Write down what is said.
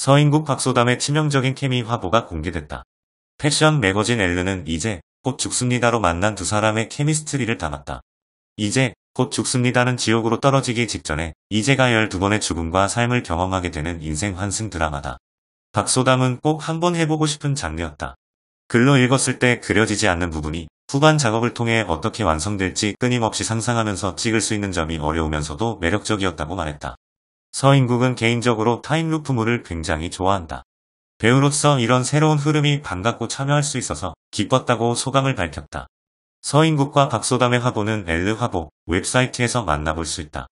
서인국 박소담의 치명적인 케미 화보가 공개됐다. 패션 매거진 엘르는 이제 곧 죽습니다로 만난 두 사람의 케미스트리를 담았다. 이제 곧 죽습니다는 지옥으로 떨어지기 직전에 이제가 12번의 죽음과 삶을 경험하게 되는 인생 환승 드라마다. 박소담은 꼭 한번 해보고 싶은 장르였다. 글로 읽었을 때 그려지지 않는 부분이 후반 작업을 통해 어떻게 완성될지 끊임없이 상상하면서 찍을 수 있는 점이 어려우면서도 매력적이었다고 말했다. 서인국은 개인적으로 타임루프물을 굉장히 좋아한다. 배우로서 이런 새로운 흐름이 반갑고 참여할 수 있어서 기뻤다고 소감을 밝혔다. 서인국과 박소담의 화보는 엘르화보 웹사이트에서 만나볼 수 있다.